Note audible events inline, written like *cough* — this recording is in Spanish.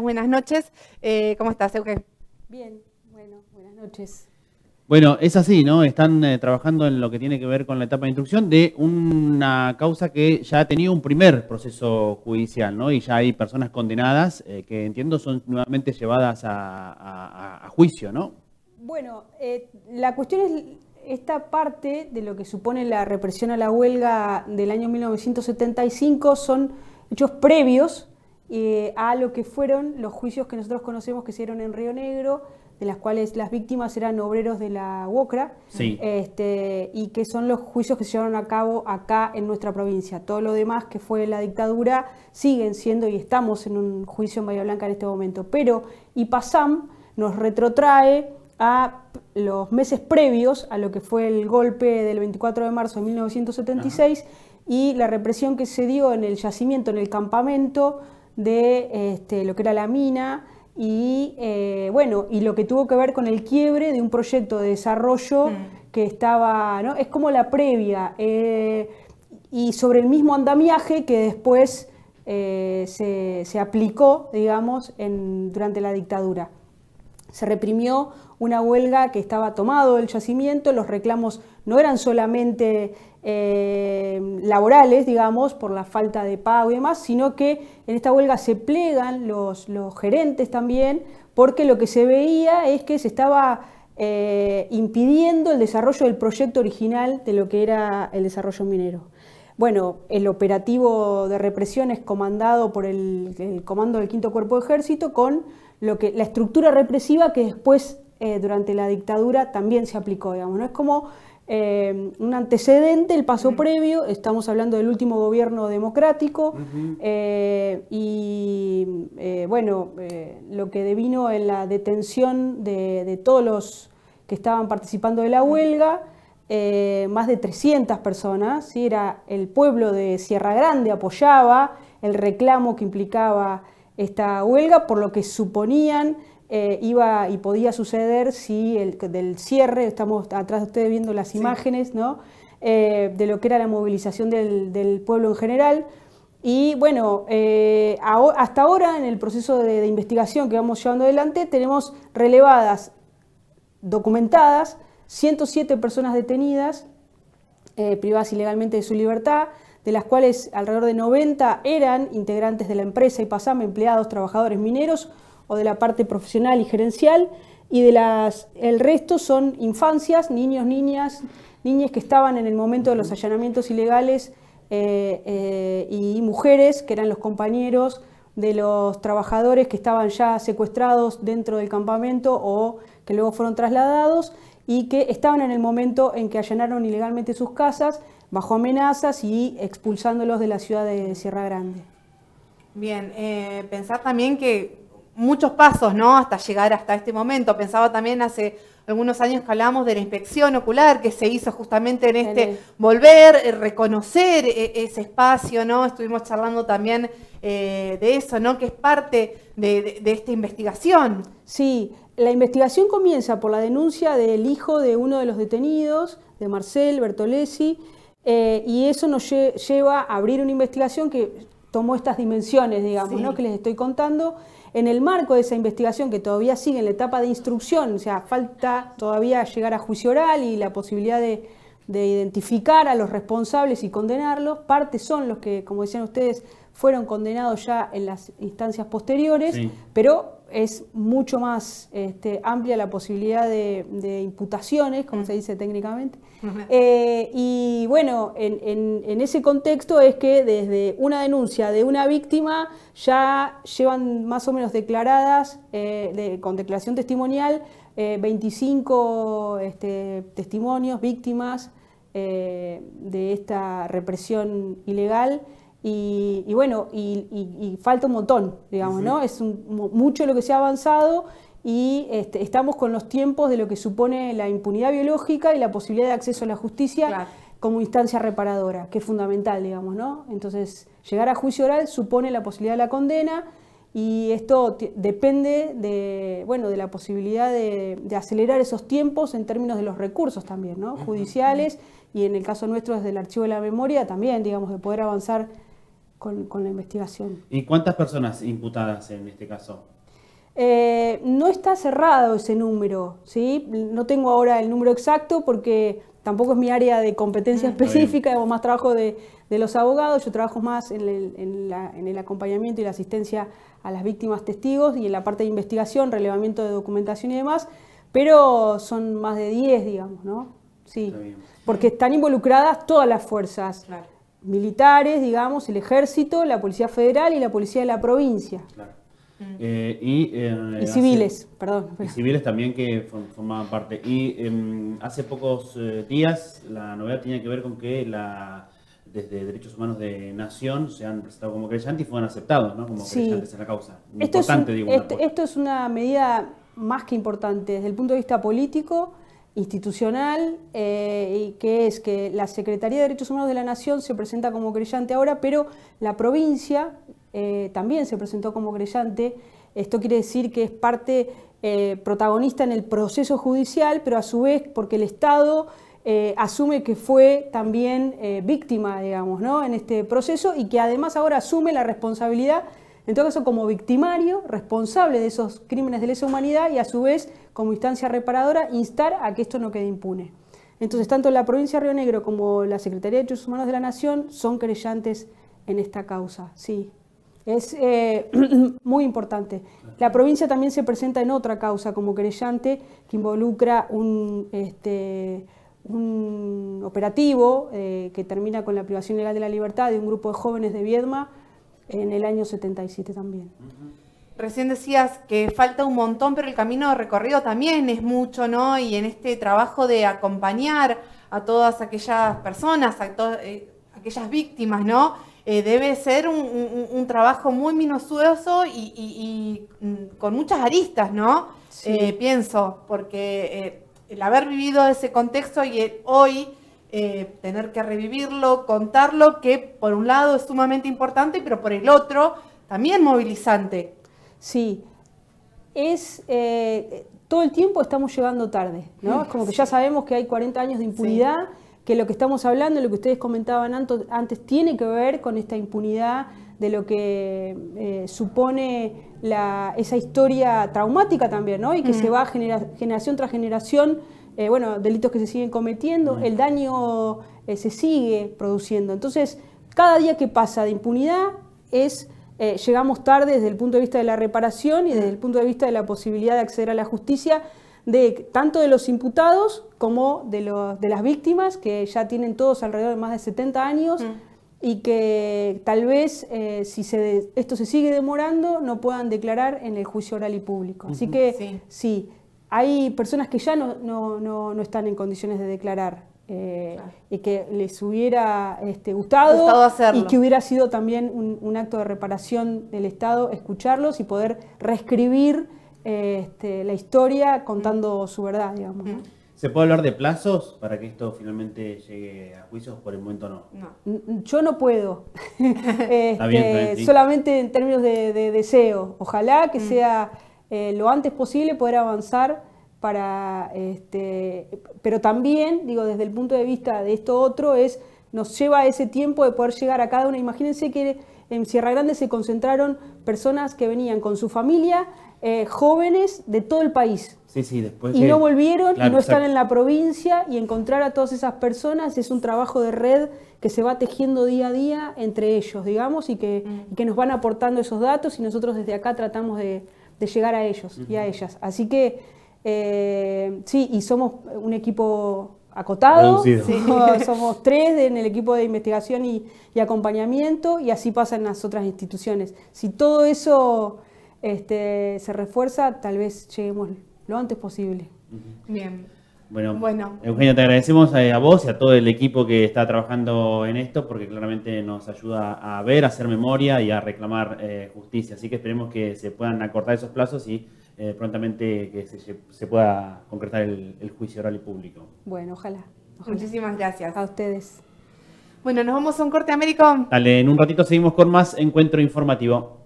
Buenas noches. Eh, ¿Cómo estás, Eugen? Bien, bueno, buenas noches. Bueno, es así, ¿no? Están eh, trabajando en lo que tiene que ver con la etapa de instrucción de una causa que ya ha tenido un primer proceso judicial, ¿no? Y ya hay personas condenadas eh, que entiendo son nuevamente llevadas a, juicio, ¿no? Bueno, la cuestión es esta parte de lo que supone la represión a la huelga del año 1975 son hechos previos eh, a lo que fueron los juicios que nosotros conocemos que se dieron en Río Negro, de las cuales las víctimas eran obreros de la UOCRA, este, y que son los juicios que se llevaron a cabo acá en nuestra provincia. Todo lo demás que fue la dictadura siguen siendo y estamos en un juicio en Bahía Blanca en este momento. Pero IPASAM nos retrotrae a los meses previos a lo que fue el golpe del 24 de marzo de 1976 y la represión que se dio en el yacimiento, en el campamento de este, lo que era la mina y, eh, bueno, y lo que tuvo que ver con el quiebre de un proyecto de desarrollo mm. que estaba, ¿no? es como la previa, eh, y sobre el mismo andamiaje que después eh, se, se, aplicó, digamos, en, durante la dictadura. Se reprimió una huelga que estaba tomado el yacimiento, los reclamos no eran solamente eh, laborales, digamos, por la falta de pago y demás, sino que en esta huelga se plegan los, gerentes también, porque lo que se veía es que se estaba eh, impidiendo el desarrollo del proyecto original de lo que era el desarrollo minero. Bueno, el operativo de represión es comandado por el, comando del quinto cuerpo de ejército con lo que, la estructura represiva que después eh, durante la dictadura también se aplicó, digamos. ¿no? Es como Em, un antecedente, el paso previo, estamos hablando del último gobierno democrático eh, y eh, bueno, eh, lo que devino en la detención de, todos los que estaban participando de la huelga, más de 300 personas, era el pueblo de Sierra Grande apoyaba el reclamo que implicaba esta huelga por lo que suponían eh, iba y podía suceder si el, del cierre, estamos atrás de ustedes viendo las imágenes, ¿no? Eh, de lo que era la movilización del, pueblo en general. Y bueno, eh, hasta ahora en el proceso de, investigación que vamos llevando adelante tenemos relevadas, documentadas, 107 personas detenidas, privadas ilegalmente de su libertad, de las cuales alrededor de 90 eran integrantes de la empresa y pasaban empleados, trabajadores mineros o de la parte profesional y gerencial, y de las, el resto son infancias, niños, niñas, niñas que estaban en el momento de los allanamientos ilegales eh, eh, y mujeres que eran los compañeros de los trabajadores que estaban ya secuestrados dentro del campamento o que luego fueron trasladados y que estaban en el momento en que allanaron ilegalmente sus casas bajo amenazas y expulsándolos de la ciudad de Sierra Grande. Bien, eh, pensar también que muchos pasos, ¿no? Hasta llegar hasta este momento. Pensaba también hace algunos años que hablábamos de la inspección ocular que se hizo justamente en este volver, eh, reconocer eh, ese espacio, ¿no? Estuvimos charlando también eh, de eso, ¿no? Que es parte de, esta investigación. Sí, la investigación comienza por la denuncia del hijo de uno de los detenidos, de Marcel Bertolesi, y eso nos lleva a abrir una investigación que tomó estas dimensiones, digamos, ¿no? que les estoy contando, en el marco de esa investigación que todavía sigue en la etapa de instrucción, o sea, falta todavía llegar a juicio oral y la posibilidad de, identificar a los responsables y condenarlos, parte son los que, como decían ustedes, fueron condenados ya en las instancias posteriores, pero es mucho más este, amplia la posibilidad de, imputaciones, como mm. se dice técnicamente. Eh, y bueno, en, ese contexto es que desde una denuncia de una víctima ya llevan más o menos declaradas, eh, con declaración testimonial, 25 eh, este, testimonios, víctimas de esta represión ilegal. Y, bueno, y, falta un montón, digamos, ¿no? Es mucho lo que se ha avanzado y este, estamos con los tiempos de lo que supone la impunidad biológica y la posibilidad de acceso a la justicia como instancia reparadora, que es fundamental, digamos, ¿no? Entonces, llegar a juicio oral supone la posibilidad de la condena y esto depende de, bueno, de la posibilidad de, de, acelerar esos tiempos en términos de los recursos también, ¿no? Judiciales y en el caso nuestro desde el archivo de la memoria también, digamos, de poder avanzar con, la investigación. ¿Y cuántas personas imputadas en este caso? Eh, no está cerrado ese número, ¿sí? No tengo ahora el número exacto porque tampoco es mi área de competencia mm, específica, hago más trabajo de, los abogados, yo trabajo más en el, acompañamiento y la asistencia a las víctimas testigos y en la parte de investigación, relevamiento de documentación y demás, pero son más de 10, digamos, ¿no? Sí, porque están involucradas todas las fuerzas militares, digamos, el ejército, la policía federal y la policía de la provincia. Mm. Eh, y, eh, civiles, perdón. Pues. civiles también que formaban parte. Y em, hace pocos eh, días la novedad tenía que ver con que la desde Derechos Humanos de Nación se han presentado como creyentes y fueron aceptados ¿no? como creyentes en la causa. digo, este, esto es una medida más que importante desde el punto de vista político institucional, eh, que es que la Secretaría de Derechos Humanos de la Nación se presenta como creyente ahora, pero la provincia eh, también se presentó como creyente. Esto quiere decir que es parte eh, protagonista en el proceso judicial, pero a su vez porque el Estado asume que fue también víctima, digamos, ¿no? en este proceso y que además ahora asume la responsabilidad en todo caso, como victimario, responsable de esos crímenes de lesa humanidad y a su vez, como instancia reparadora, instar a que esto no quede impune. Entonces, tanto la provincia de Río Negro como la Secretaría de Derechos Humanos de la Nación son creyentes en esta causa, sí. Es eh, *clears throat* muy importante. La provincia también se presenta en otra causa como creyente que involucra un, este, operativo eh, que termina con la privación legal de la libertad de un grupo de jóvenes de Viedma en el año 77 también. Recién decías que falta un montón, pero el camino recorrido también es mucho, ¿no? Y en este trabajo de acompañar a todas aquellas personas, a eh, aquellas víctimas, ¿no? Eh, debe ser un, trabajo muy minucioso y, mm, con muchas aristas, ¿no? Eh, pienso, porque el haber vivido ese contexto y hoy eh, tener que revivirlo, contarlo, que por un lado es sumamente importante, pero por el otro también movilizante. Sí, es eh, todo el tiempo estamos llegando tarde, ¿no? Es como que ya sabemos que hay 40 años de impunidad, que lo que estamos hablando, lo que ustedes comentaban antes, tiene que ver con esta impunidad de lo que eh, supone esa historia traumática también, ¿no? Y que mm. se va generación tras generación eh, bueno, delitos que se siguen cometiendo, el daño eh, se sigue produciendo. Entonces, cada día que pasa de impunidad es, eh, llegamos tarde desde el punto de vista de la reparación y desde el punto de vista de la posibilidad de acceder a la justicia de tanto de los imputados como de, de las víctimas, que ya tienen todos alrededor de más de 70 años. y que tal vez si se esto se sigue demorando no puedan declarar en el juicio oral y público. Así que sí hay personas que ya no, están en condiciones de declarar eh, y que les hubiera este, gustado, y que hubiera sido también un, acto de reparación del Estado escucharlos y poder reescribir este, la historia contando su verdad, ¿Se puede hablar de plazos para que esto finalmente llegue a juicios? Por el momento no. no. Yo no puedo. *laughs* Este, solamente en términos de, deseo. Ojalá que mm. sea eh, lo antes posible poder avanzar para, este, pero también, digo, desde el punto de vista de esto otro, es, nos lleva ese tiempo de poder llegar a cada una. Imagínense que en Sierra Grande se concentraron personas que venían con su familia, eh, jóvenes de todo el país. Sí, sí, después y no volvieron, y no están en la provincia, y encontrar a todas esas personas es un trabajo de red que se va tejiendo día a día entre ellos, digamos, y que mm. nos van aportando esos datos y nosotros desde acá tratamos de, de llegar a ellos y a ellas. Así que eh, sí, y somos un equipo acotado, *laughs* somos tres en el equipo de investigación y, acompañamiento y así pasa en las otras instituciones. Si todo eso este, se refuerza, tal vez lleguemos lo antes posible. Bien. Bueno, Eugenia, Eugenio, te agradecemos eh, a, vos y a todo el equipo que está trabajando en esto, porque claramente nos ayuda a ver, a hacer memoria y a reclamar eh, justicia. Así que esperemos que se puedan acortar esos plazos y eh, prontamente que se, pueda concretar el, juicio oral y público. Bueno, ojalá, ojalá. Muchísimas gracias. A ustedes. Bueno, nos vamos a un corte, Américo. Dale, en un ratito seguimos con más encuentro informativo.